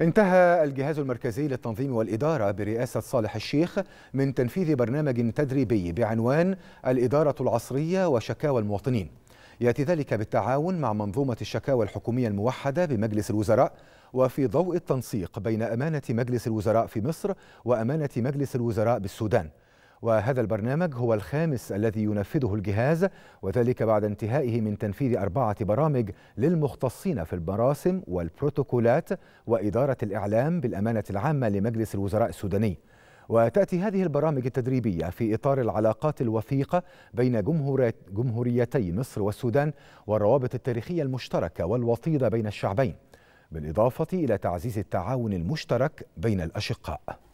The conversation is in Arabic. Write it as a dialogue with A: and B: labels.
A: انتهى الجهاز المركزي للتنظيم والإدارة برئاسة صالح الشيخ من تنفيذ برنامج تدريبي بعنوان الإدارة العصرية وشكاوى المواطنين يأتي ذلك بالتعاون مع منظومة الشكاوى الحكومية الموحدة بمجلس الوزراء وفي ضوء التنسيق بين أمانة مجلس الوزراء في مصر وأمانة مجلس الوزراء بالسودان وهذا البرنامج هو الخامس الذي ينفذه الجهاز وذلك بعد انتهائه من تنفيذ أربعة برامج للمختصين في المراسم والبروتوكولات وإدارة الإعلام بالأمانة العامة لمجلس الوزراء السوداني وتأتي هذه البرامج التدريبية في إطار العلاقات الوثيقة بين جمهوريتي مصر والسودان والروابط التاريخية المشتركة والوطيدة بين الشعبين بالإضافة إلى تعزيز التعاون المشترك بين الأشقاء